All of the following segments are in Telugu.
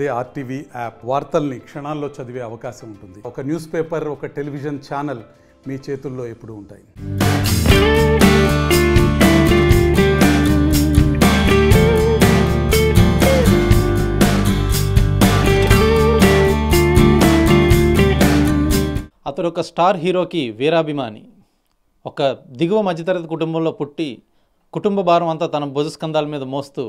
అదే ఆర్టీవీ యాప్ వార్తల్ని క్షణాల్లో చదివే అవకాశం ఉంటుంది ఒక న్యూస్ పేపర్ ఒక టెలివిజన్ ఛానల్ మీ చేతుల్లో ఎప్పుడు ఉంటాయి అతడు ఒక స్టార్ హీరోకి వీరాభిమాని ఒక దిగువ మధ్యతరగతి కుటుంబంలో పుట్టి కుటుంబ భారం అంతా తన భుజస్కందాల మీద మోస్తూ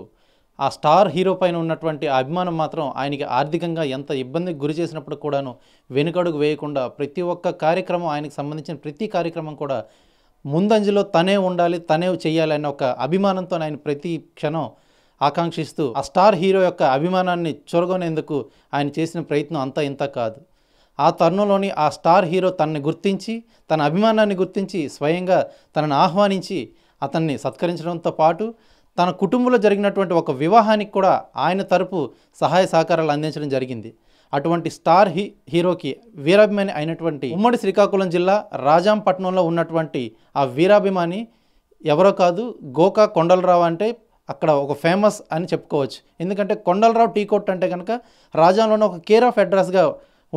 ఆ స్టార్ హీరో పైన ఉన్నటువంటి అభిమానం మాత్రం ఆయనకి ఆర్థికంగా ఎంత ఇబ్బందికి గురి చేసినప్పుడు కూడాను వెనుకడుగు వేయకుండా ప్రతి ఒక్క కార్యక్రమం ఆయనకు సంబంధించిన ప్రతి కార్యక్రమం కూడా ముందంజలో తనే ఉండాలి తనే చేయాలి అనే ఒక అభిమానంతో ఆయన ప్రతి క్షణం ఆకాంక్షిస్తూ ఆ స్టార్ హీరో యొక్క అభిమానాన్ని చొరగొనేందుకు ఆయన చేసిన ప్రయత్నం అంతా ఇంత కాదు ఆ తరుణంలోని ఆ స్టార్ హీరో తనని గుర్తించి తన అభిమానాన్ని గుర్తించి స్వయంగా తనను ఆహ్వానించి అతన్ని సత్కరించడంతో పాటు తన కుటుంబంలో జరిగినటువంటి ఒక వివాహానికి కూడా ఆయన తరపు సహాయ సహకారాలు అందించడం జరిగింది అటువంటి స్టార్ హీ హీరోకి వీరాభిమాని అయినటువంటి ఉమ్మడి శ్రీకాకుళం జిల్లా రాజాంపట్నంలో ఉన్నటువంటి ఆ వీరాభిమాని ఎవరో కాదు గోకా కొండలరావు అంటే అక్కడ ఒక ఫేమస్ అని చెప్పుకోవచ్చు ఎందుకంటే కొండలరావు టీ కొట్ అంటే కనుక రాజాంలోనే ఒక కేర్ ఆఫ్ అడ్రస్గా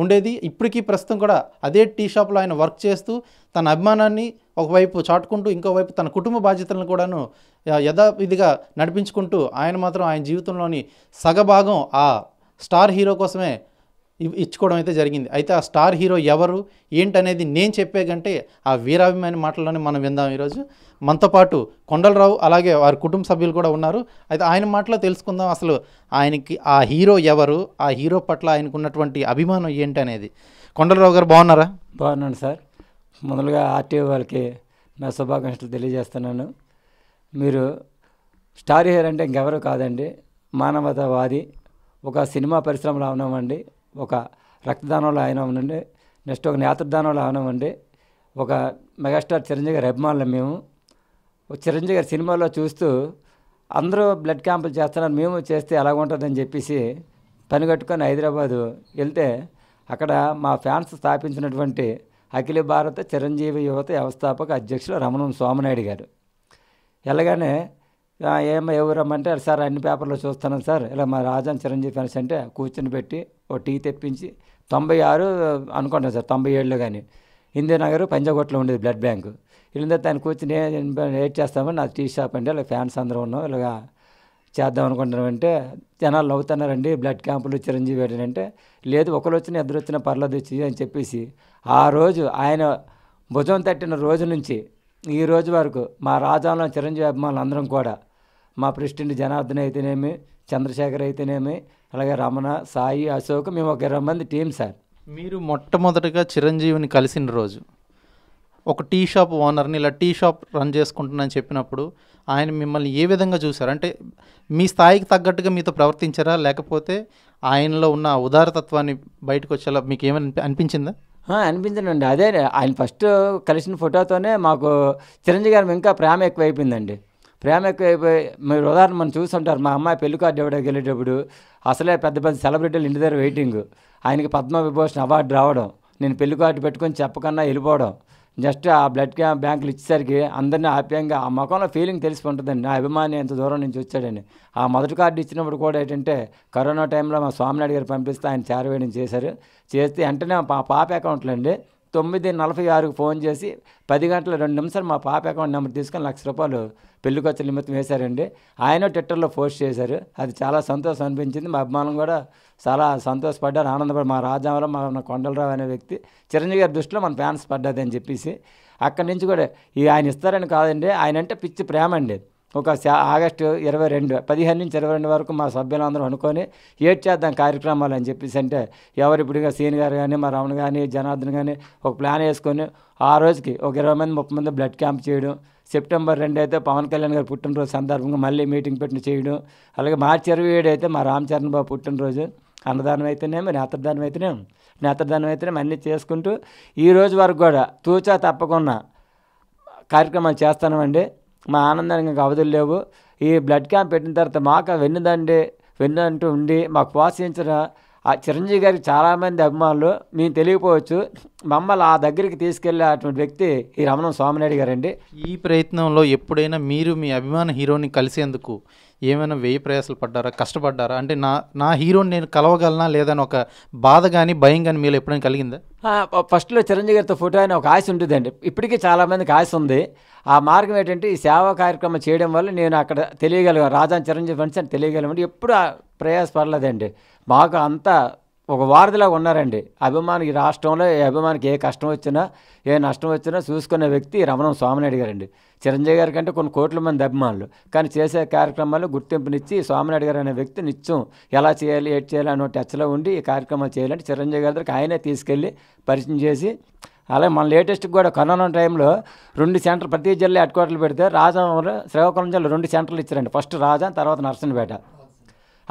ఉండేది ఇప్పటికీ ప్రస్తుతం కూడా అదే టీ షాప్లో ఆయన వర్క్ చేస్తూ తన అభిమానాన్ని ఒకవైపు చాటుకుంటూ ఇంకోవైపు తన కుటుంబ బాధ్యతలను కూడాను యథావిధిగా నడిపించుకుంటూ ఆయన మాత్రం ఆయన జీవితంలోని సగభాగం ఆ స్టార్ హీరో కోసమే ఇచ్చుకోవడం అయితే జరిగింది అయితే ఆ స్టార్ హీరో ఎవరు ఏంటనేది నేను చెప్పే కంటే ఆ వీరాభిమాని మాటల్లోనే మనం విందాం ఈరోజు మనతో పాటు కొండలరావు అలాగే వారి కుటుంబ సభ్యులు కూడా ఉన్నారు అయితే ఆయన మాటలో తెలుసుకుందాం అసలు ఆయనకి ఆ హీరో ఎవరు ఆ హీరో పట్ల ఆయనకు ఉన్నటువంటి అభిమానం ఏంటి అనేది కొండలరావు గారు బాగున్నారా బాగున్నాను సార్ మొదలుగా ఆర్టీఓ వాళ్ళకి నా శుభాకాంక్షలు తెలియజేస్తున్నాను మీరు స్టార్ హీరో అంటే ఇంకెవరు కాదండి మానవతావాది ఒక సినిమా పరిశ్రమలో ఉన్నామండి ఒక రక్తదానంలో ఆయన ఉండండి నెక్స్ట్ ఒక నేత్రదానంలో ఆయన ఉండి ఒక మెగాస్టార్ చిరంజీవి గారి అభిమానులు మేము చిరంజీవి గారి సినిమాలో చూస్తూ అందరూ బ్లడ్ క్యాంపులు చేస్తున్నారు మేము చేస్తే ఎలా ఉంటుందని చెప్పేసి పని కట్టుకొని హైదరాబాదు వెళ్తే అక్కడ మా ఫ్యాన్స్ స్థాపించినటువంటి అఖిల భారత చిరంజీవి యువత వ్యవస్థాపక అధ్యక్షులు రమణం సోమనాయుడు గారు ఎలాగానే ఏమో ఎవరు రమ్మంటే సార్ అన్ని పేపర్లో చూస్తున్నాం సార్ ఇలా మా రాజాన్ చిరంజీవి ఫ్యాన్స్ అంటే కూర్చుని పెట్టి ఓ టీ తెప్పించి తొంభై ఆరు అనుకుంటాను సార్ తొంభై ఏడులో కానీ ఇందిరానగర్ పంజాగొట్లో ఉండేది బ్లడ్ బ్యాంక్ ఇలా దాన్ని కూర్చుని వెయిట్ చేస్తామని నా టీ షాప్ అండి ఇలా ఫ్యాన్స్ అందరూ ఉన్నాం ఇలాగా చేద్దాం అనుకుంటున్నామంటే జనాలు అవుతున్నారండి బ్లడ్ క్యాంపులు చిరంజీవి అంటే లేదు ఒకరు వచ్చిన ఇద్దరు వచ్చినా పర్లేదు అని చెప్పేసి ఆ రోజు ఆయన భుజం తట్టిన రోజు నుంచి ఈ రోజు వరకు మా రాజాలో చిరంజీవి అభిమానులు అందరం కూడా మా ప్రెసిడెంట్ జనార్దన్ అయితేనేమి చంద్రశేఖర్ అయితేనేమి అలాగే రమణ సాయి అశోక్ మేము ఒక ఇరవై మంది టీం సార్ మీరు మొట్టమొదటిగా చిరంజీవిని కలిసిన రోజు ఒక టీ షాప్ ఓనర్ని ఇలా టీ షాప్ రన్ చేసుకుంటున్నాను చెప్పినప్పుడు ఆయన మిమ్మల్ని ఏ విధంగా చూశారు అంటే మీ స్థాయికి తగ్గట్టుగా మీతో ప్రవర్తించారా లేకపోతే ఆయనలో ఉన్న ఉదారతత్వాన్ని బయటకు వచ్చేలా మీకు ఏమని అనిపించిందా అనిపించండి అదే ఆయన ఫస్ట్ కలిసిన ఫోటోతోనే మాకు చిరంజీవి గారు ఇంకా ప్రేమ ఎక్కువైపోయిందండి ప్రేమ ఎక్కువైపోయి మీరు ఉదాహరణ మనం చూస్తుంటారు మా అమ్మాయి పెళ్లి కార్డు ఇవ్వడానికి వెళ్ళేటప్పుడు అసలే పెద్ద పెద్ద సెలబ్రిటీలు ఇంటి దగ్గర వెయిటింగ్ ఆయనకి పద్మ విభూషణ్ అవార్డు రావడం నేను పెళ్లి కార్డు పెట్టుకొని చెప్పకుండా వెళ్ళిపోవడం జస్ట్ ఆ బ్లడ్ బ్యాంకులు ఇచ్చేసరికి అందరినీ ఆప్యాయంగా ఆ ముఖంలో ఫీలింగ్ తెలిసిపోతుందండి నా అభిమాని ఎంత దూరం నుంచి వచ్చాడని ఆ మొదటి కార్డు ఇచ్చినప్పుడు కూడా ఏంటంటే కరోనా టైంలో మా స్వామినాయుడు గారు పంపిస్తే ఆయన చేరవేయడం చేశారు చేస్తే వెంటనే పాప అకౌంట్లు అండి తొమ్మిది నలభై ఆరుకు ఫోన్ చేసి పది గంటల రెండు నిమిషాలు మా పాప అకౌంట్ నెంబర్ తీసుకొని లక్ష రూపాయలు పెళ్లికొచ్చ నిమిత్తం వేశారండి ఆయన ట్విట్టర్లో పోస్ట్ చేశారు అది చాలా సంతోషం అనిపించింది మా అభిమానం కూడా చాలా సంతోషపడ్డారు ఆనందపడి మా రాజామలో మా కొండలరావు అనే వ్యక్తి చిరంజీవి గారి దృష్టిలో మన ఫ్యాన్స్ పడ్డదని చెప్పేసి అక్కడి నుంచి కూడా ఈ ఆయన ఇస్తారని కాదండి ఆయన అంటే పిచ్చి ప్రేమ అండి ఒక ఆగస్టు ఇరవై రెండు పదిహేను నుంచి ఇరవై రెండు వరకు మా సభ్యులందరూ అనుకొని ఏడ్ చేద్దాం కార్యక్రమాలు అని చెప్పేసి అంటే ఎవరు ఇప్పుడు సీన్ గారు కానీ మా రమణ కానీ జనార్దన్ కానీ ఒక ప్లాన్ వేసుకొని ఆ రోజుకి ఒక ఇరవై మంది ముప్పై మంది బ్లడ్ క్యాంప్ చేయడం సెప్టెంబర్ రెండు అయితే పవన్ కళ్యాణ్ గారు పుట్టినరోజు సందర్భంగా మళ్ళీ మీటింగ్ పెట్టిన చేయడం అలాగే మార్చి ఇరవై ఏడు అయితే మా చరణ్ బాబు పుట్టినరోజు అన్నదానం అయితేనేమి నేత్రదానం అయితేనేమి నేత్రదానం అయితేనేమి అన్నీ చేసుకుంటూ ఈ రోజు వరకు కూడా తూచా తప్పకుండా కార్యక్రమాలు చేస్తానమండి మా ఆనందానికి ఇంకా అవధులు లేవు ఈ బ్లడ్ క్యాంప్ పెట్టిన తర్వాత మాకు వెన్నుదండి వెన్ను అంటూ ఉండి మాకు ప్రోత్సహించిన ఆ చిరంజీవి గారికి చాలామంది అభిమానులు మేము తెలియకపోవచ్చు మమ్మల్ని ఆ దగ్గరికి తీసుకెళ్లే అటువంటి వ్యక్తి ఈ రమణం స్వామినాయుడు గారండి ఈ ప్రయత్నంలో ఎప్పుడైనా మీరు మీ అభిమాన హీరోని కలిసేందుకు ఏమైనా వ్యయ ప్రయాసాలు పడ్డారా కష్టపడ్డారా అంటే నా నా హీరోని నేను కలవగలనా లేదని ఒక బాధ కానీ భయం కానీ మీరు ఎప్పుడైనా కలిగిందా ఫస్ట్లో చిరంజీవి గారితో ఫోటో అయిన ఒక ఆశ ఉంటుందండి ఇప్పటికీ చాలామందికి ఆశ ఉంది ఆ మార్గం ఏంటంటే ఈ సేవా కార్యక్రమం చేయడం వల్ల నేను అక్కడ తెలియగలిగాను రాజా చిరంజీవి ఫ్రెండ్స్ అని తెలియగలమండి ఎప్పుడు ప్రయాసపడలేదండి మాకు అంతా ఒక వారధిలాగా ఉన్నారండి అభిమానికి రాష్ట్రంలో ఏ అభిమానికి ఏ కష్టం వచ్చినా ఏ నష్టం వచ్చినా చూసుకునే వ్యక్తి రమణం స్వామినాయుడు గారండి చిరంజీవి గారి కంటే కొన్ని కోట్ల మంది అభిమానులు కానీ చేసే కార్యక్రమాలు గుర్తింపునిచ్చి స్వామినాయుడు గారు అనే వ్యక్తి నిత్యం ఎలా చేయాలి ఏటి చేయాలి అన్న టచ్లో ఉండి ఈ కార్యక్రమాలు చేయాలంటే చిరంజీవి గారి దగ్గరికి ఆయనే తీసుకెళ్ళి పరిచయం చేసి అలాగే మన లేటెస్ట్ కూడా కరోనా టైంలో రెండు సెంటర్ ప్రతి జిల్లా హెడ్ క్వార్టర్లు పెడితే రాజాంలో శ్రీకాకుళం జిల్లా రెండు సెంటర్లు ఇచ్చారండి ఫస్ట్ రాజా తర్వాత నర్సన్పేట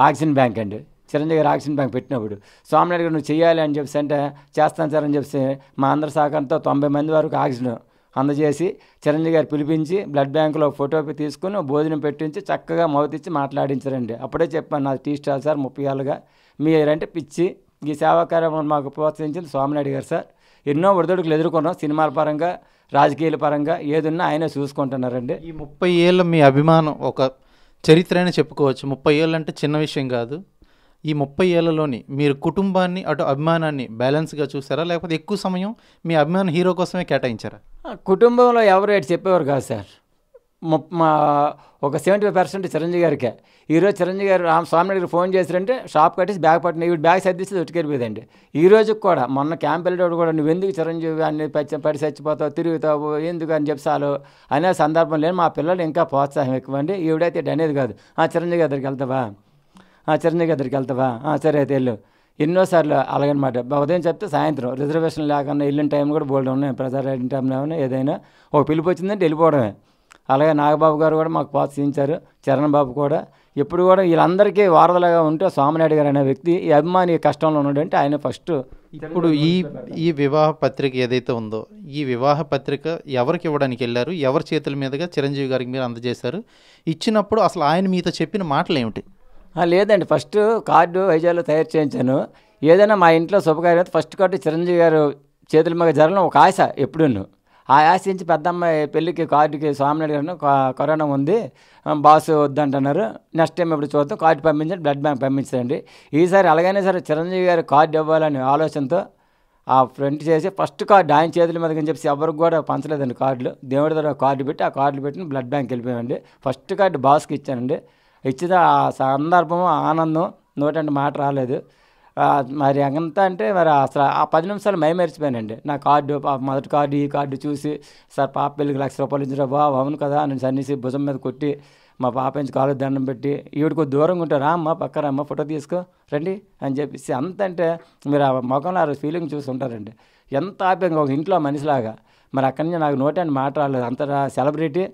ఆక్సిజన్ బ్యాంక్ అండి చిరంజీవి ఆక్సిజన్ బ్యాంక్ పెట్టినప్పుడు స్వామినాయుడు గారు నువ్వు చేయాలి అని చెప్పేసి అంటే చేస్తాను సార్ అని చెప్పేసి మా అందరి సహకారంతో తొంభై మంది వరకు ఆక్సిజన్ అందజేసి చిరంజీవి గారు పిలిపించి బ్లడ్ బ్యాంకులో ఫోటో తీసుకుని భోజనం పెట్టించి చక్కగా మౌతిచ్చి మాట్లాడించారండి అప్పుడే చెప్పాను నాది టీ స్టాల్ సార్ ముప్పై ఏళ్ళుగా మీరంటే పిచ్చి ఈ సేవా కార్యక్రమం మాకు ప్రోత్సహించింది స్వామినాయుడు గారు సార్ ఎన్నో ఒడిదొడుకులు ఎదుర్కొన్నాం సినిమాల పరంగా రాజకీయాల పరంగా ఏదున్నా ఆయనే చూసుకుంటున్నారండి ఈ ముప్పై ఏళ్ళు మీ అభిమానం ఒక చరిత్ర అయినా చెప్పుకోవచ్చు ముప్పై ఏళ్ళు అంటే చిన్న విషయం కాదు ఈ ముప్పై ఏళ్లలోని మీరు కుటుంబాన్ని అటు అభిమానాన్ని బ్యాలెన్స్గా చూసారా లేకపోతే ఎక్కువ సమయం మీ అభిమాన హీరో కోసమే కేటాయించారా కుటుంబంలో ఎవరు ఎటు చెప్పేవారు కాదు సార్ మా ఒక సెవెంటీ ఫైవ్ పర్సెంట్ చిరంజీవి గారికే ఈరోజు చిరంజీవి గారు రామ్ స్వామి గారికి ఫోన్ చేశారంటే షాప్ కట్టేసి బ్యాగ్ పట్టిన వీడు బ్యాగ్ సర్దిస్తే ఉట్టుకెళ్ళిపోయిందండి ఈ రోజుకి కూడా మొన్న క్యాంప్ వెళ్ళేటప్పుడు కూడా నువ్వు ఎందుకు చిరంజీవి అని పడి చచ్చిపోతావు తిరుగుతావు ఎందుకు అని చెప్పాలి అనే సందర్భం లేని మా పిల్లలు ఇంకా ప్రోత్సాహం ఎక్కువండి ఈవిడైతే అనేది కాదు ఆ చిరంజీవి గారికి వెళ్తావా చిరంజీవి దగ్గరికి వెళ్తావా సరే అయితే వెళ్ళు ఎన్నోసార్లు అలాగనమాట ఉదయం చెప్తే సాయంత్రం రిజర్వేషన్ లేకుండా వెళ్ళిన టైం కూడా బోల్డ్ ఉన్నాయి ప్రజార్ రైడింగ్ టైంలో ఏదైనా ఒక పిలుపు వచ్చిందంటే వెళ్ళిపోవడమే అలాగే నాగబాబు గారు కూడా మాకు ప్రోత్సహించారు చరణ్ బాబు కూడా ఎప్పుడు కూడా వీళ్ళందరికీ వారధలుగా ఉంటే సోమనాయుడు గారు అనే వ్యక్తి ఈ అభిమాని కష్టంలో ఉన్నాడంటే ఆయన ఫస్ట్ ఇప్పుడు ఈ ఈ వివాహ పత్రిక ఏదైతే ఉందో ఈ వివాహ పత్రిక ఎవరికి ఇవ్వడానికి వెళ్ళారు ఎవరి చేతుల మీదుగా చిరంజీవి గారికి మీరు అందజేశారు ఇచ్చినప్పుడు అసలు ఆయన మీతో చెప్పిన మాటలు ఏమిటి లేదండి ఫస్ట్ కార్డు వైజాగ్లో తయారు చేయించాను ఏదైనా మా ఇంట్లో శుభకార్యం ఫస్ట్ కార్డు చిరంజీవి గారు చేతుల మీద జరగడం ఒక ఆశ ఎప్పుడూను ఆ ఆశ నుంచి పెద్దమ్మాయి పెళ్ళికి కార్డుకి స్వామినాడు గారు కరోనా ఉంది బాస్ వద్దంటున్నారు నెక్స్ట్ టైం ఇప్పుడు చూద్దాం కార్డు పంపించండి బ్లడ్ బ్యాంక్ పంపించండి ఈసారి అలాగైనా సరే చిరంజీవి గారు కార్డు ఇవ్వాలని ఆలోచనతో ఆ ఫ్రంట్ చేసి ఫస్ట్ కార్డు ఆయన చేతుల మీదకి అని చెప్పి ఎవరికి కూడా పంచలేదండి కార్డులు దేవుడి దగ్గర కార్డు పెట్టి ఆ కార్డులు పెట్టి బ్లడ్ బ్యాంక్ వెళ్ళిపోయామండి ఫస్ట్ కార్డు బాస్కి ఇచ్చానండి ఇచ్చితే ఆ సందర్భం ఆనందం నోటంటే మాట రాలేదు మరి అంత అంటే మరి అసలు ఆ పది నిమిషాలు మై మైమరిచిపోయానండి నా కార్డు మొదటి కార్డు ఈ కార్డు చూసి సార్ పాప పెళ్ళికి లక్ష రూపాయలు ఇచ్చిన బా అవును కదా నేను సన్నిసి భుజం మీద కొట్టి మా పాప నుంచి కాలు దండం పెట్టి ఈవిడికి దూరంగా ఉంటా అమ్మ పక్క రామ్మ ఫోటో తీసుకో రండి అని చెప్పేసి అంత అంటే మీరు ఆ ముఖంలో ఆ ఫీలింగ్ చూసి ఉంటారండి ఎంత ఆప్యంగా ఒక ఇంట్లో మనిషిలాగా మరి అక్కడి నుంచి నాకు నోటి అని మాట రాలేదు అంత సెలబ్రిటీ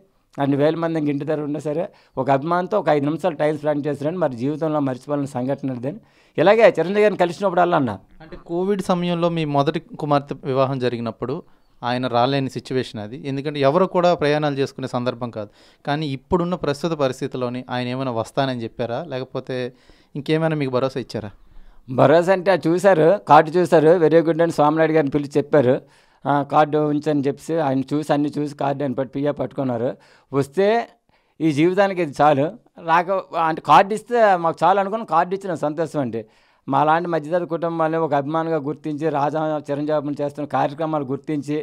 అన్ని వేల మంది ఇంటి దగ్గర ఉన్నా సరే ఒక అభిమానంతో ఒక ఐదు నిమిషాలు టైల్స్ స్పెండ్ చేస్తారని మరి జీవితంలో మర్చిపోవాలని సంఘటన ఇదని ఇలాగే చిరంజీవి గారిని కలిసినప్పుడు అలా అన్న అంటే కోవిడ్ సమయంలో మీ మొదటి కుమార్తె వివాహం జరిగినప్పుడు ఆయన రాలేని సిచ్యువేషన్ అది ఎందుకంటే ఎవరు కూడా ప్రయాణాలు చేసుకునే సందర్భం కాదు కానీ ఇప్పుడున్న ప్రస్తుత పరిస్థితుల్లోని ఆయన ఏమైనా వస్తానని చెప్పారా లేకపోతే ఇంకేమైనా మీకు భరోసా ఇచ్చారా భరోసా అంటే చూశారు కార్డు చూశారు వెరీ గుడ్ అని స్వామినాయుడు గారిని పిలిచి చెప్పారు కార్డు ఉంచని చెప్పి ఆయన చూసి అన్ని చూసి కార్డు అని పట్టి పియ్య పట్టుకున్నారు వస్తే ఈ జీవితానికి ఇది చాలు రాక అంటే కార్డు ఇస్తే మాకు చాలు అనుకున్న కార్డు ఇచ్చిన సంతోషం అండి మా లాంటి మధ్యతర కుటుంబాన్ని ఒక అభిమానిగా గుర్తించి రాజా చిరంజీవిని చేస్తున్న కార్యక్రమాలు గుర్తించి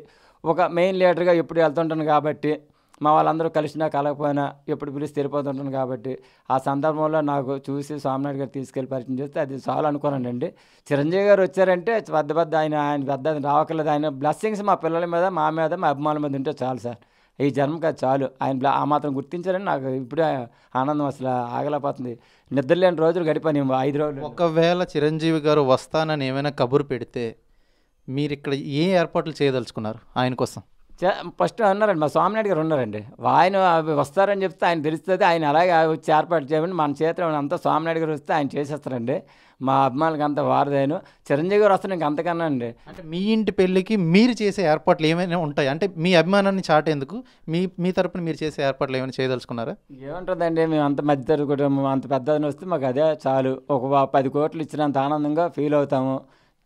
ఒక మెయిన్ లీడర్గా ఎప్పుడు వెళ్తుంటాను కాబట్టి మా వాళ్ళందరూ కలిసినా కలగపోయినా ఎప్పుడు పిలిచి తెరిపోతుంటాను కాబట్టి ఆ సందర్భంలో నాకు చూసి స్వామినాయుడు గారు తీసుకెళ్ళి పరిచయం చేస్తే అది చాలు అండి చిరంజీవి గారు వచ్చారంటే పెద్ద పెద్ద ఆయన ఆయన పెద్ద రావట్లేదు ఆయన బ్లెస్సింగ్స్ మా పిల్లల మీద మా మీద మా అభిమానుల మీద ఉంటే చాలు సార్ ఈ జన్మకి అది చాలు ఆయన ఆ మాత్రం గుర్తించారని నాకు ఇప్పుడే ఆనందం అసలు నిద్ర నిద్రలేని రోజులు గడిపాను ఐదు రోజులు ఒకవేళ చిరంజీవి గారు వస్తానని ఏమైనా కబురు పెడితే మీరు ఇక్కడ ఏ ఏర్పాట్లు చేయదలుచుకున్నారు ఆయన కోసం ఫస్ట్ అన్నారండి మా స్వామినాయుడు గారు ఉన్నారండి ఆయన వస్తారని చెప్తే ఆయన తెలుస్తుంది ఆయన అలాగే వచ్చి ఏర్పాటు చేయమని మన చేతిలో అంతా స్వామినాయుడు గారు వస్తే ఆయన చేసేస్తారండి మా అభిమానులకు అంత వారదేను చిరంజీవి గారు వస్తారు ఇంకా అంతకన్నా అండి అంటే మీ ఇంటి పెళ్ళికి మీరు చేసే ఏర్పాట్లు ఏమైనా ఉంటాయి అంటే మీ అభిమానాన్ని చాటేందుకు మీ మీ తరపున మీరు చేసే ఏర్పాట్లు ఏమైనా చేయదలుచుకున్నారా ఏముంటుందండి మేము అంత మధ్య కుటుంబం అంత పెద్దదని వస్తే మాకు అదే చాలు ఒక పది కోట్లు ఇచ్చినంత ఆనందంగా ఫీల్ అవుతాము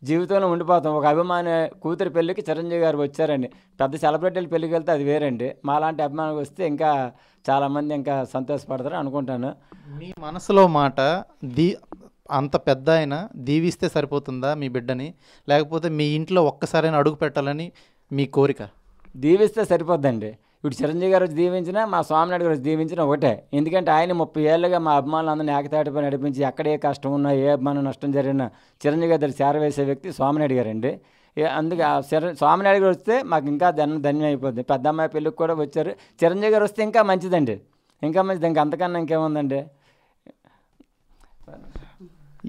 జీవితంలో ఉండిపోతాం ఒక అభిమాని కూతురు పెళ్ళికి చిరంజీవి గారు వచ్చారండి పెద్ద సెలబ్రిటీలు పెళ్ళికి వెళ్తే అది వేరండి మాలాంటి అభిమానులకు వస్తే ఇంకా చాలామంది ఇంకా సంతోషపడతారు అనుకుంటాను మీ మనసులో మాట దీ అంత పెద్ద ఆయన దీవిస్తే సరిపోతుందా మీ బిడ్డని లేకపోతే మీ ఇంట్లో ఒక్కసారైనా అడుగు పెట్టాలని మీ కోరిక దీవిస్తే సరిపోద్దండి ఇటు చిరంజీవి గారు వచ్చి దీవించిన మా స్వామినాయుడు గారు వచ్చి ఒకటే ఎందుకంటే ఆయన ముప్పై ఏళ్ళుగా మా అభిమానులందరినీ ఏకతాటిపై నడిపించి ఎక్కడ ఏ కష్టం ఉన్నా ఏ అభిమానం నష్టం జరిగినా చిరంజీవి గారు చేరవేసే వ్యక్తి గారు గారండి అందుకే ఆ స్వామినాయుడు గారు వస్తే మాకు ఇంకా ధన్యం ధన్యం అయిపోతుంది పెద్ద అమ్మాయి పెళ్ళికి కూడా వచ్చారు చిరంజీవి గారు వస్తే ఇంకా మంచిదండి ఇంకా మంచిది ఇంకా అంతకన్నా ఇంకేముందండి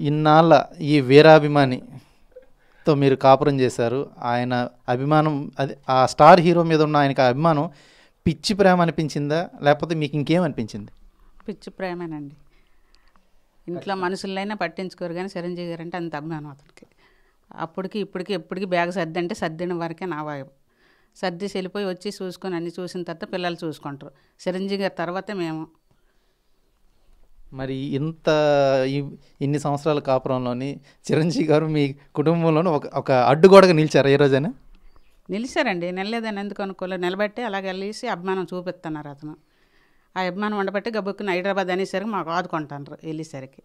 ఇన్నాళ్ళ ఈ వీరాభిమానితో మీరు కాపురం చేశారు ఆయన అభిమానం అది ఆ స్టార్ హీరో మీద ఉన్న ఆయనకు అభిమానం పిచ్చి ప్రేమ అనిపించిందా లేకపోతే మీకు ఇంకేం అనిపించింది పిచ్చి ప్రేమేనండి ఇంట్లో మనుషులైనా పట్టించుకోరు కానీ చిరంజీవి గారు అంటే అంత అభిమానం అతనికి అప్పటికి ఇప్పటికి ఎప్పటికీ బ్యాగ్ సర్ది అంటే సర్దిన వరకే నా వాయువు సర్ది చెల్లిపోయి వచ్చి చూసుకొని అన్ని చూసిన తర్వాత పిల్లలు చూసుకుంటారు చిరంజీవి గారి తర్వాతే మేము మరి ఇంత ఇన్ని సంవత్సరాల కాపురంలోని చిరంజీవి గారు మీ కుటుంబంలోని ఒక ఒక అడ్డుగోడగా నిలిచారు ఈ రోజైనా నిలిచారండి నిలలేదని ఎందుకు అనుకోలేదు నిలబెట్టి అలాగే వెళ్ళేసి అభిమానం చూపిస్తున్నారు అతను ఆ అభిమానం ఉండబట్టి గబ్బుకుని హైదరాబాద్ అనేసరికి మాకు ఆదుకుంటారు వెళ్ళేసరికి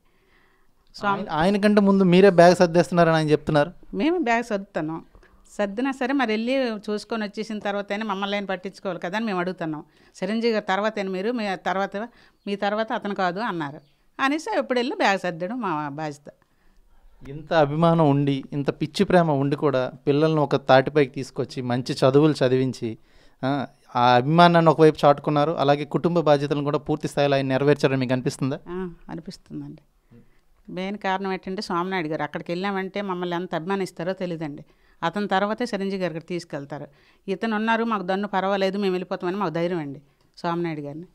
స్వామి ఆయనకంటే ముందు మీరే బ్యాగ్ సర్దేస్తున్నారని ఆయన చెప్తున్నారు మేము బ్యాగ్ సర్దుతాను సర్దినా సరే మరి వెళ్ళి చూసుకొని వచ్చేసిన తర్వాత మమ్మల్ని ఆయన పట్టించుకోవాలి కదా అని మేము అడుగుతున్నాం చిరంజీవి గారు తర్వాత మీరు మీ తర్వాత మీ తర్వాత అతను కాదు అన్నారు అనేసి ఎప్పుడు వెళ్ళి బ్యాగ్ సర్దడం మా బాధ్యత ఇంత అభిమానం ఉండి ఇంత పిచ్చి ప్రేమ ఉండి కూడా పిల్లల్ని ఒక తాటిపైకి తీసుకొచ్చి మంచి చదువులు చదివించి ఆ అభిమానాన్ని ఒకవైపు చాటుకున్నారు అలాగే కుటుంబ బాధ్యతలను కూడా పూర్తి స్థాయిలో ఆయన నెరవేర్చడం మీకు అనిపిస్తుందా అనిపిస్తుందండి మెయిన్ కారణం ఏంటంటే స్వామినాయుడు గారు అక్కడికి వెళ్ళామంటే మమ్మల్ని ఎంత అభిమానిస్తారో తెలియదండి అతని తర్వాతే గారు గారికి తీసుకెళ్తారు ఇతను ఉన్నారు మాకు దన్ను పర్వాలేదు మేము వెళ్ళిపోతామని మాకు ధైర్యం అండి స్వామినాయుడు గారిని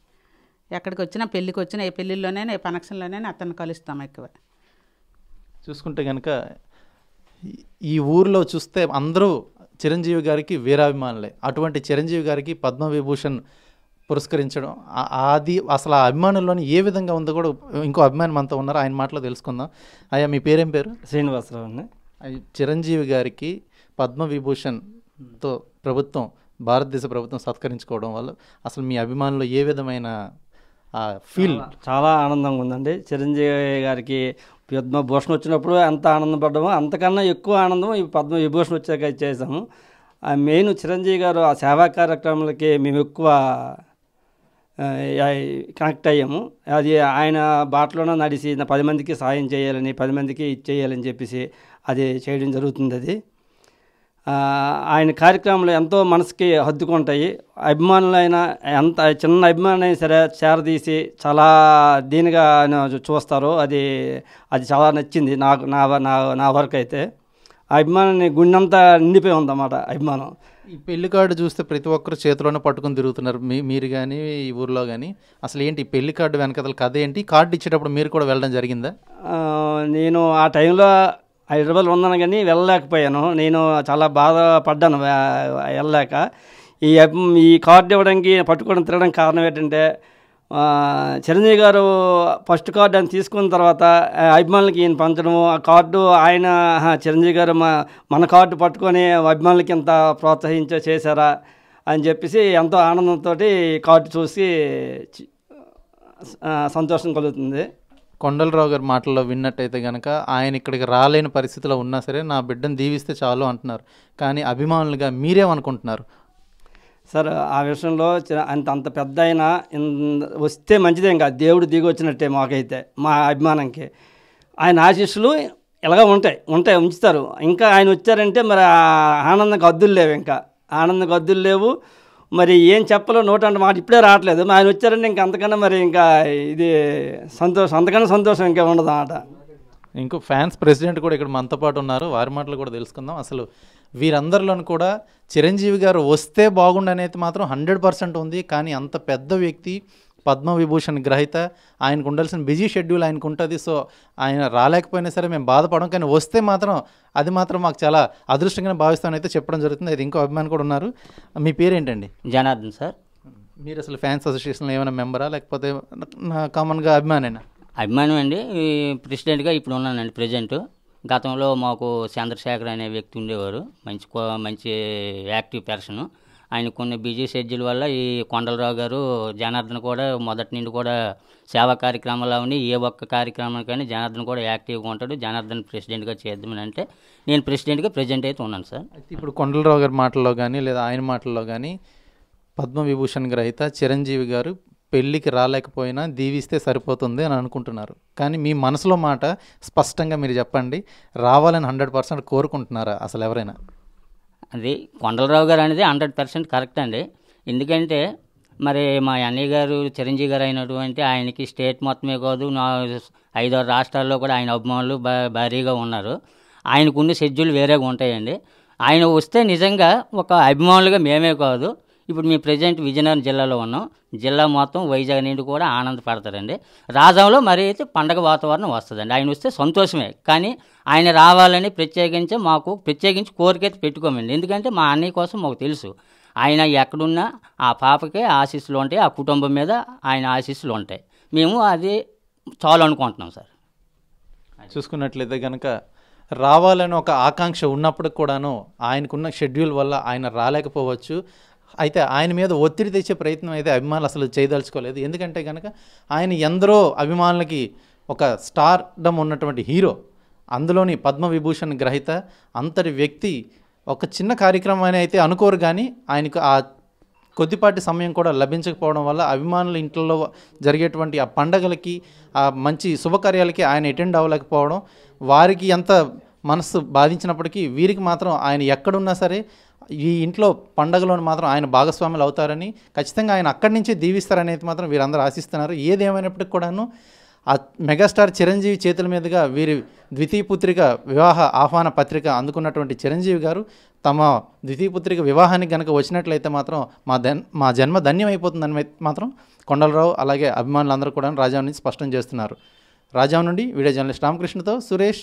ఎక్కడికి వచ్చినా పెళ్ళికి వచ్చినా ఏ పెళ్ళిలోనే ఏ ఫంక్షన్లోనే అతను కలుస్తాం ఎక్కువ చూసుకుంటే కనుక ఈ ఊర్లో చూస్తే అందరూ చిరంజీవి గారికి వీరాభిమానులే అటువంటి చిరంజీవి గారికి పద్మవిభూషణ్ పురస్కరించడం అది అసలు ఆ అభిమానుల్లో ఏ విధంగా ఉందో కూడా ఇంకో అభిమానం అంతా ఉన్నారో ఆయన మాటలో తెలుసుకుందాం అయ్యా మీ పేరేం పేరు శ్రీనివాసరావు అండి చిరంజీవి గారికి పద్మవిభూషణ్తో ప్రభుత్వం భారతదేశ ప్రభుత్వం సత్కరించుకోవడం వల్ల అసలు మీ అభిమానులు ఏ విధమైన ఆ ఫీల్ చాలా ఆనందంగా ఉందండి చిరంజీవి గారికి పద్మభూషణ్ వచ్చినప్పుడు ఎంత ఆనందం అంతకన్నా ఎక్కువ ఆనందం ఈ పద్మ విభూషణ్ వచ్చాక చేసాము మెయిన్ చిరంజీవి గారు ఆ సేవా కార్యక్రమాలకి మేము ఎక్కువ కనెక్ట్ అయ్యాము అది ఆయన బాటలోనే నడిచి పది మందికి సాయం చేయాలని పది మందికి చేయాలని చెప్పేసి అది చేయడం జరుగుతుంది అది ఆయన కార్యక్రమాలు ఎంతో మనసుకి హద్దుకుంటాయి అభిమానులైనా ఎంత చిన్న అభిమానులైనా సరే చేరదీసి చాలా దీనిగా చూస్తారు అది అది చాలా నచ్చింది నాకు నా నా నా వరకు అయితే ఆ అభిమానాన్ని గుండెంతా నిండిపోయి ఉందన్నమాట అభిమానం ఈ పెళ్లి కార్డు చూస్తే ప్రతి ఒక్కరు చేతిలోనే పట్టుకుని తిరుగుతున్నారు మీ మీరు కానీ ఈ ఊర్లో కానీ అసలు ఏంటి పెళ్లి కార్డు వెనకతల కథ ఏంటి కార్డు ఇచ్చేటప్పుడు మీరు కూడా వెళ్ళడం జరిగిందా నేను ఆ టైంలో ఐదు రూపాయలు ఉన్నాను కానీ వెళ్ళలేకపోయాను నేను చాలా బాధపడ్డాను వెళ్ళలేక ఈ ఈ కార్డు ఇవ్వడానికి పట్టుకోవడం తిరగడం కారణం ఏంటంటే చిరంజీవి గారు ఫస్ట్ కార్డు ఆయన తీసుకున్న తర్వాత అభిమానులకి ఈయన పంచడము ఆ కార్డు ఆయన చిరంజీవి గారు మా మన కార్డు పట్టుకొని అభిమానులకి ఇంత ప్రోత్సహించో చేశారా అని చెప్పేసి ఎంతో ఆనందంతో కార్డు చూసి సంతోషం కలుగుతుంది కొండలరావు గారి మాటల్లో విన్నట్టయితే కనుక ఆయన ఇక్కడికి రాలేని పరిస్థితిలో ఉన్నా సరే నా బిడ్డను దీవిస్తే చాలు అంటున్నారు కానీ అభిమానులుగా మీరేమనుకుంటున్నారు సార్ ఆ విషయంలో అంత అంత పెద్ద అయినా వస్తే మంచిదే ఇంకా దేవుడు దిగి వచ్చినట్టే మాకైతే మా అభిమానంకి ఆయన ఆశీస్సులు ఇలాగా ఉంటాయి ఉంటాయి ఉంచుతారు ఇంకా ఆయన వచ్చారంటే మరి ఆనందం గద్దులు లేవు ఇంకా ఆనందం గద్దులు లేవు మరి ఏం చెప్పలో నోట అంటే మాట ఇప్పుడే రావట్లేదు ఆయన వచ్చారంటే ఇంకా అంతకన్నా మరి ఇంకా ఇది సంతోషం అంతకన్నా సంతోషం ఇంకా ఉండదు అన్నమాట ఇంకో ఫ్యాన్స్ ప్రెసిడెంట్ కూడా ఇక్కడ మనతో పాటు ఉన్నారు వారి మాటలు కూడా తెలుసుకుందాం అసలు వీరందరిలోనూ కూడా చిరంజీవి గారు వస్తే బాగుండనేది మాత్రం హండ్రెడ్ పర్సెంట్ ఉంది కానీ అంత పెద్ద వ్యక్తి పద్మవిభూషణ్ గ్రహీత ఆయనకు ఉండాల్సిన బిజీ షెడ్యూల్ ఆయనకు ఉంటుంది సో ఆయన రాలేకపోయినా సరే మేము బాధపడడం కానీ వస్తే మాత్రం అది మాత్రం మాకు చాలా అదృష్టంగా భావిస్తామని అయితే చెప్పడం జరుగుతుంది అయితే ఇంకో అభిమాని కూడా ఉన్నారు మీ పేరేంటండి జనార్దన్ సార్ మీరు అసలు ఫ్యాన్స్ అసోసియేషన్లో ఏమైనా మెంబరా లేకపోతే కామన్గా అభిమానేనా అభిమానం అండి ప్రెసిడెంట్గా ఇప్పుడు ఉన్నానండి ప్రెజెంట్ గతంలో మాకు చంద్రశేఖర్ అనే వ్యక్తి ఉండేవారు మంచి మంచి యాక్టివ్ పర్సను ఆయన కొన్ని బిజీ షెడ్యూల్ వల్ల ఈ కొండలరావు గారు జనార్దన్ కూడా మొదటి నుండి కూడా సేవా కార్యక్రమాలు అవన్నీ ఏ ఒక్క కార్యక్రమానికైనా జనార్దన్ కూడా యాక్టివ్గా ఉంటాడు జనార్దన్ ప్రెసిడెంట్గా చేద్దామని అంటే నేను ప్రెసిడెంట్గా ప్రజెంట్ అయితే ఉన్నాను సార్ ఇప్పుడు కొండలరావు గారి మాటల్లో కానీ లేదా ఆయన మాటల్లో కానీ పద్మవిభూషణ్ గ్రహీత చిరంజీవి గారు పెళ్ళికి రాలేకపోయినా దీవిస్తే సరిపోతుంది అని అనుకుంటున్నారు కానీ మీ మనసులో మాట స్పష్టంగా మీరు చెప్పండి రావాలని హండ్రెడ్ పర్సెంట్ కోరుకుంటున్నారా అసలు ఎవరైనా అది కొండలరావు గారు అనేది హండ్రెడ్ పర్సెంట్ కరెక్ట్ అండి ఎందుకంటే మరి మా అన్నయ్య గారు చిరంజీవి గారు అయినటువంటి ఆయనకి స్టేట్ మొత్తమే కాదు నా ఐదారు రాష్ట్రాల్లో కూడా ఆయన అభిమానులు భారీగా ఉన్నారు ఆయనకున్న షెడ్యూల్ వేరేగా ఉంటాయండి ఆయన వస్తే నిజంగా ఒక అభిమానులుగా మేమే కాదు ఇప్పుడు మేము ప్రజెంట్ విజయనగరం జిల్లాలో ఉన్నాం జిల్లా మొత్తం వైజాగ్ నుండి కూడా ఆనందపడతారండి రాజంలో మరి అయితే పండగ వాతావరణం వస్తుందండి ఆయన వస్తే సంతోషమే కానీ ఆయన రావాలని ప్రత్యేకించి మాకు ప్రత్యేకించి కోరిక అయితే పెట్టుకోమండి ఎందుకంటే మా అన్నయ్య కోసం మాకు తెలుసు ఆయన ఎక్కడున్నా ఆ పాపకే ఆశీస్సులు ఉంటాయి ఆ కుటుంబం మీద ఆయన ఆశీస్సులు ఉంటాయి మేము అది చాలు అనుకుంటున్నాం సార్ చూసుకున్నట్లయితే కనుక రావాలని ఒక ఆకాంక్ష ఉన్నప్పటికి కూడాను ఆయనకున్న షెడ్యూల్ వల్ల ఆయన రాలేకపోవచ్చు అయితే ఆయన మీద ఒత్తిడి తెచ్చే ప్రయత్నం అయితే అభిమానులు అసలు చేయదలుచుకోలేదు ఎందుకంటే కనుక ఆయన ఎందరో అభిమానులకి ఒక స్టార్డమ్ ఉన్నటువంటి హీరో అందులోని పద్మ విభూషణ్ గ్రహీత అంతటి వ్యక్తి ఒక చిన్న కార్యక్రమాన్ని అయితే అనుకోరు కానీ ఆయనకు ఆ కొద్దిపాటి సమయం కూడా లభించకపోవడం వల్ల అభిమానుల ఇంట్లో జరిగేటువంటి ఆ పండగలకి ఆ మంచి శుభకార్యాలకి ఆయన అటెండ్ అవ్వలేకపోవడం వారికి ఎంత మనస్సు బాధించినప్పటికీ వీరికి మాత్రం ఆయన ఎక్కడున్నా సరే ఈ ఇంట్లో పండగలోని మాత్రం ఆయన భాగస్వాములు అవుతారని ఖచ్చితంగా ఆయన అక్కడి నుంచి దీవిస్తారనేది మాత్రం వీరందరూ ఆశిస్తున్నారు ఏదేమైనప్పటికీ కూడాను ఆ మెగాస్టార్ చిరంజీవి చేతుల మీదుగా వీరి ద్వితీయ పుత్రిక వివాహ ఆహ్వాన పత్రిక అందుకున్నటువంటి చిరంజీవి గారు తమ ద్వితీయ పుత్రిక వివాహానికి గనక వచ్చినట్లయితే మాత్రం మా దన్ మా జన్మ ధన్యమైపోతుందని మాత్రం కొండలరావు అలాగే అభిమానులందరూ కూడా రాజావు నుంచి స్పష్టం చేస్తున్నారు రాజావు నుండి వీడియో జర్నలిస్ట్ రామకృష్ణతో సురేష్